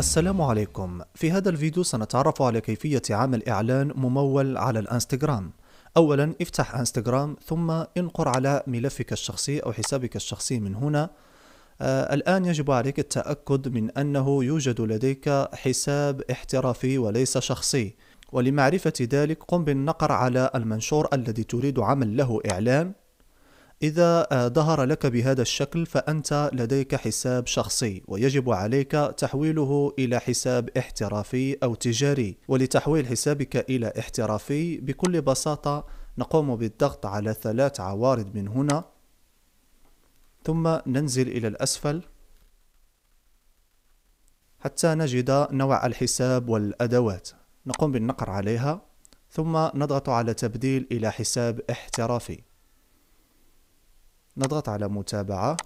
السلام عليكم في هذا الفيديو سنتعرف على كيفية عمل إعلان ممول على الانستغرام أولا افتح انستغرام ثم انقر على ملفك الشخصي أو حسابك الشخصي من هنا آه الآن يجب عليك التأكد من أنه يوجد لديك حساب احترافي وليس شخصي ولمعرفة ذلك قم بالنقر على المنشور الذي تريد عمل له إعلان إذا آه، ظهر لك بهذا الشكل فأنت لديك حساب شخصي ويجب عليك تحويله إلى حساب احترافي أو تجاري ولتحويل حسابك إلى احترافي بكل بساطة نقوم بالضغط على ثلاث عوارض من هنا ثم ننزل إلى الأسفل حتى نجد نوع الحساب والأدوات نقوم بالنقر عليها ثم نضغط على تبديل إلى حساب احترافي نضغط على متابعة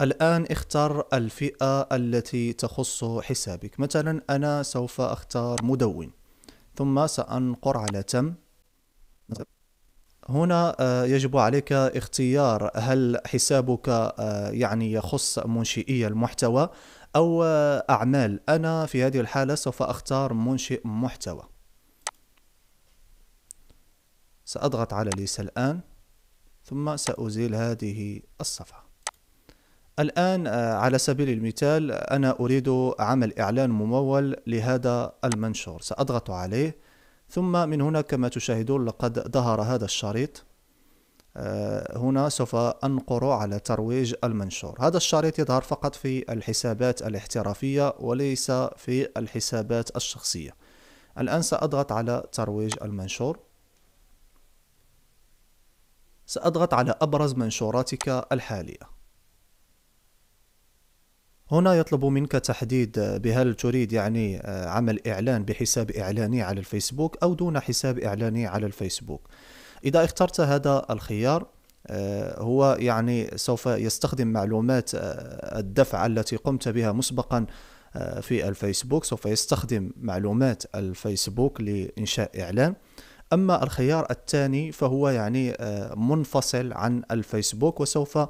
الآن اختر الفئة التي تخص حسابك مثلا أنا سوف أختار مدون ثم سأنقر على تم هنا آه، يجب عليك اختيار هل حسابك آه، يعني يخص منشئي المحتوى أو آه، أعمال أنا في هذه الحالة سوف أختار منشئ محتوى سأضغط على ليس الآن ثم سأزيل هذه الصفحة الآن آه، على سبيل المثال أنا أريد عمل إعلان ممول لهذا المنشور سأضغط عليه ثم من هنا كما تشاهدون لقد ظهر هذا الشريط آه، هنا سوف أنقر على ترويج المنشور هذا الشريط يظهر فقط في الحسابات الاحترافية وليس في الحسابات الشخصية الآن سأضغط على ترويج المنشور سأضغط على أبرز منشوراتك الحالية هنا يطلب منك تحديد بهل تريد يعني آه، عمل إعلان بحساب إعلاني على الفيسبوك أو دون حساب إعلاني على الفيسبوك إذا اخترت هذا الخيار آه، هو يعني سوف يستخدم معلومات آه، الدفع التي قمت بها مسبقا في الفيسبوك سوف يستخدم معلومات الفيسبوك لإنشاء إعلان أما الخيار الثاني فهو يعني آه، منفصل عن الفيسبوك وسوف آه،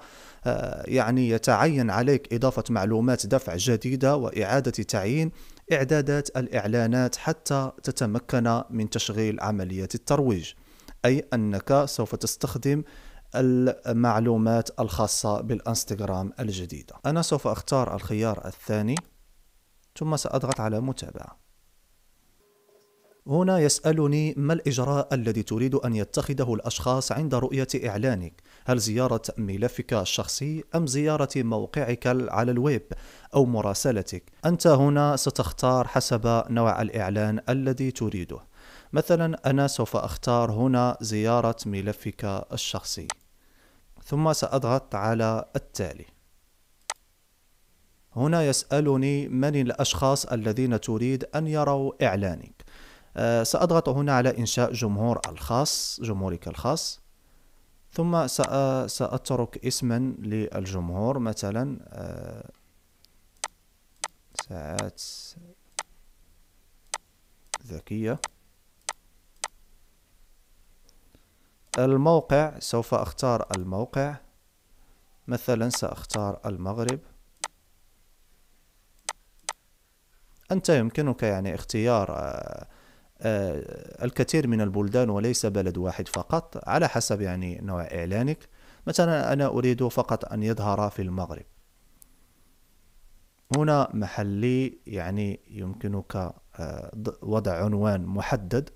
يعني يتعين عليك إضافة معلومات دفع جديدة وإعادة تعيين إعدادات الإعلانات حتى تتمكن من تشغيل عملية الترويج أي أنك سوف تستخدم المعلومات الخاصة بالانستغرام الجديدة أنا سوف أختار الخيار الثاني ثم سأضغط على متابعة هنا يسألني ما الإجراء الذي تريد أن يتخذه الأشخاص عند رؤية إعلانك؟ هل زيارة ملفك الشخصي أم زيارة موقعك على الويب أو مراسلتك؟ أنت هنا ستختار حسب نوع الإعلان الذي تريده. مثلا أنا سوف أختار هنا زيارة ملفك الشخصي. ثم سأضغط على التالي. هنا يسألني من الأشخاص الذين تريد أن يروا إعلانك. آه، سأضغط هنا على إنشاء جمهور الخاص جمهورك الخاص ثم سأترك اسما للجمهور مثلا آه، ساعات ذكية الموقع سوف أختار الموقع مثلا سأختار المغرب أنت يمكنك يعني اختيار آه، آه، الكثير من البلدان وليس بلد واحد فقط على حسب يعني نوع إعلانك مثلا أنا أريد فقط أن يظهر في المغرب هنا محلي يعني يمكنك آه، وضع عنوان محدد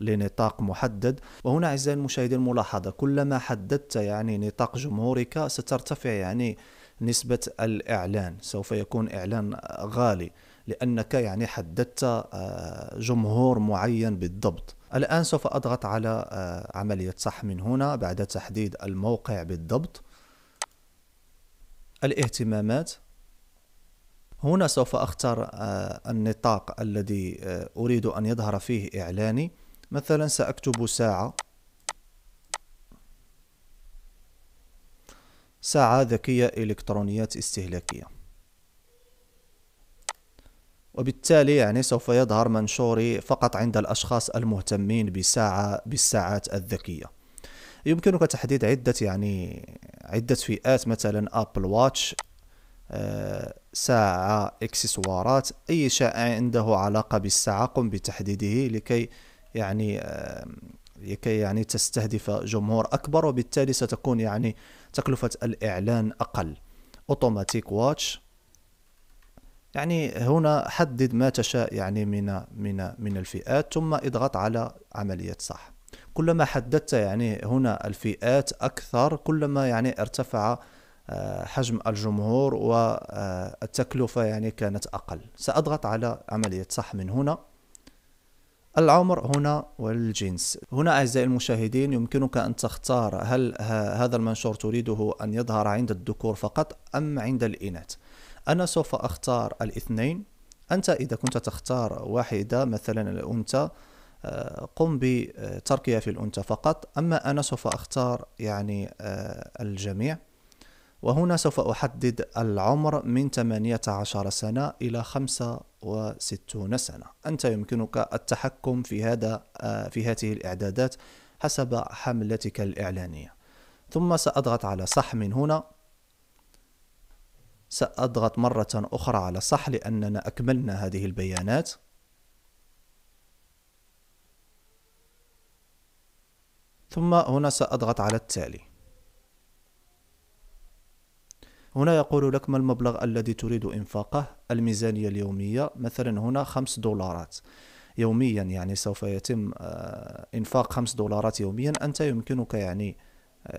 لنطاق محدد وهنا أعزائي المشاهدين ملاحظة كلما حددت يعني نطاق جمهورك سترتفع يعني نسبة الإعلان سوف يكون إعلان غالي لأنك يعني حددت آه، جمهور معين بالضبط الآن سوف أضغط على آه، عملية صح من هنا بعد تحديد الموقع بالضبط الاهتمامات هنا سوف أختار آه، النطاق الذي أريد أن يظهر فيه إعلاني مثلا سأكتب ساعة ساعة ذكية إلكترونيات استهلاكية وبالتالي يعني سوف يظهر منشوري فقط عند الأشخاص المهتمين بساعة بالساعات الذكية يمكنك تحديد عدة يعني عدة فئات مثلا أبل آه، واتش ساعة إكسسوارات أي شيء عنده علاقة بالساعة قم بتحديده لكي يعني آه، لكي يعني تستهدف جمهور أكبر وبالتالي ستكون يعني تكلفة الإعلان أقل أوتوماتيك واتش يعني هنا حدد ما تشاء يعني من من من الفئات ثم اضغط على عمليه صح كلما حددت يعني هنا الفئات اكثر كلما يعني ارتفع آه، حجم الجمهور والتكلفه آه، يعني كانت اقل ساضغط على عمليه صح من هنا العمر هنا والجنس هنا أعزائي المشاهدين يمكنك أن تختار هل هذا المنشور تريده أن يظهر عند الذكور فقط أم عند الإناث أنا سوف أختار الاثنين أنت إذا كنت تختار واحدة مثلا الأنثى آه، قم بتركها في الأنثى فقط أما أنا سوف أختار يعني آه، الجميع وهنا سوف أحدد العمر من 18 سنة إلى 65 سنة أنت يمكنك التحكم في هذا آه، في هذه الإعدادات حسب حملتك الإعلانية ثم سأضغط على صح من هنا سأضغط مرة أخرى على صح لأننا أكملنا هذه البيانات ثم هنا سأضغط على التالي هنا يقول لك ما المبلغ الذي تريد إنفاقه الميزانية اليومية مثلا هنا خمس دولارات يوميا يعني سوف يتم آه، إنفاق خمس دولارات يوميا أنت يمكنك يعني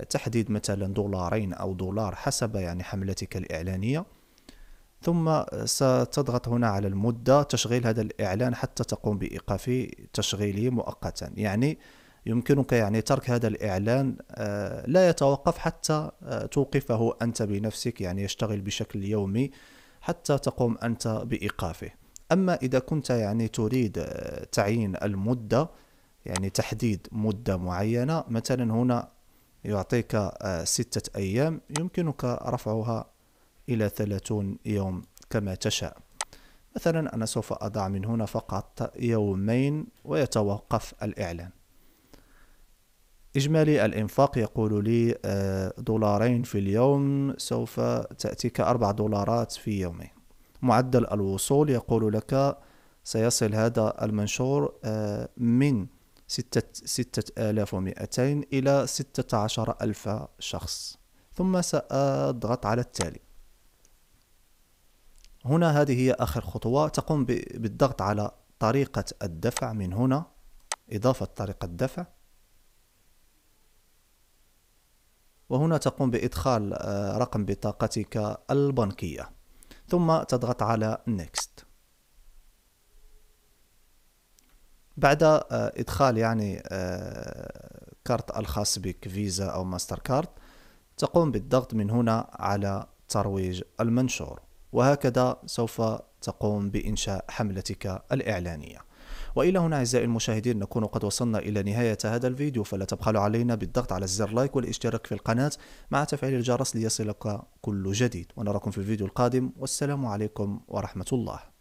تحديد مثلا دولارين أو دولار حسب يعني حملتك الإعلانية ثم ستضغط هنا على المدة تشغيل هذا الإعلان حتى تقوم بإيقاف تشغيله مؤقتا يعني يمكنك يعني ترك هذا الإعلان آه، لا يتوقف حتى آه، توقفه أنت بنفسك يعني يشتغل بشكل يومي حتى تقوم أنت بإيقافه أما إذا كنت يعني تريد آه، تعيين المدة يعني تحديد مدة معينة مثلا هنا يعطيك آه، ستة أيام يمكنك رفعها إلى ثلاثون يوم كما تشاء مثلا أنا سوف أضع من هنا فقط يومين ويتوقف الإعلان إجمالي الإنفاق يقول لي آه، دولارين في اليوم سوف تأتيك أربع دولارات في يومين معدل الوصول يقول لك سيصل هذا المنشور آه، من ستة, ستة آلاف ومئتين إلى ستة عشر ألف شخص ثم سأضغط على التالي هنا هذه هي آخر خطوة تقوم بالضغط على طريقة الدفع من هنا إضافة طريقة الدفع وهنا تقوم بإدخال آه، رقم بطاقتك البنكية ثم تضغط على Next بعد آه، ادخال يعني آه، كارت الخاص بك فيزا او ماستر كارد تقوم بالضغط من هنا على ترويج المنشور وهكذا سوف تقوم بإنشاء حملتك الإعلانية وإلى هنا أعزائي المشاهدين نكون قد وصلنا إلى نهاية هذا الفيديو فلا تبخلوا علينا بالضغط على زر لايك والاشتراك في القناة مع تفعيل الجرس ليصلك كل جديد ونراكم في الفيديو القادم والسلام عليكم ورحمة الله